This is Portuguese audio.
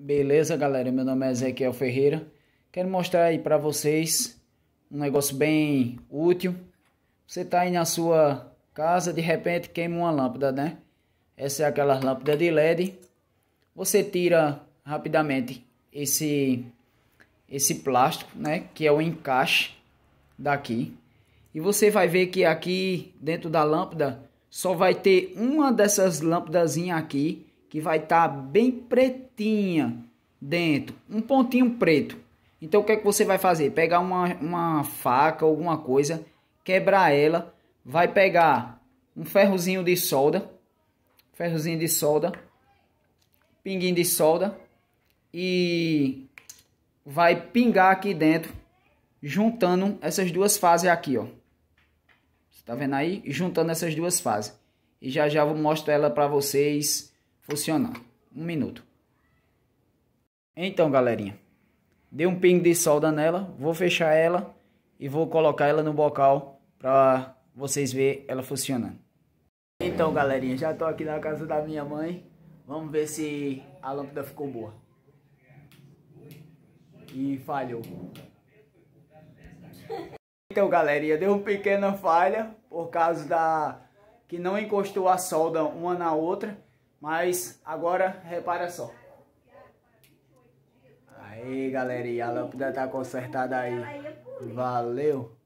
Beleza, galera? Meu nome é Ezequiel Ferreira. Quero mostrar aí para vocês um negócio bem útil. Você tá aí na sua casa, de repente queima uma lâmpada, né? Essa é aquela lâmpada de LED. Você tira rapidamente esse esse plástico, né, que é o encaixe daqui. E você vai ver que aqui dentro da lâmpada só vai ter uma dessas lâmpadazinha aqui que vai estar tá bem pretinha dentro, um pontinho preto. Então o que é que você vai fazer? Pegar uma, uma faca, alguma coisa, quebrar ela, vai pegar um ferrozinho de solda, ferrozinho de solda, pinguinho de solda e vai pingar aqui dentro, juntando essas duas fases aqui, ó. Você tá vendo aí? Juntando essas duas fases. E já já vou mostrar ela para vocês funcionar. Um minuto. Então, galerinha, dei um pingo de solda nela, vou fechar ela e vou colocar ela no bocal para vocês verem ela funcionando. Então, galerinha, já tô aqui na casa da minha mãe. Vamos ver se a lâmpada ficou boa. E falhou. Então, galerinha, deu uma pequena falha por causa da que não encostou a solda uma na outra mas agora, repara só. Aí, galerinha, a lâmpada tá consertada aí. Valeu!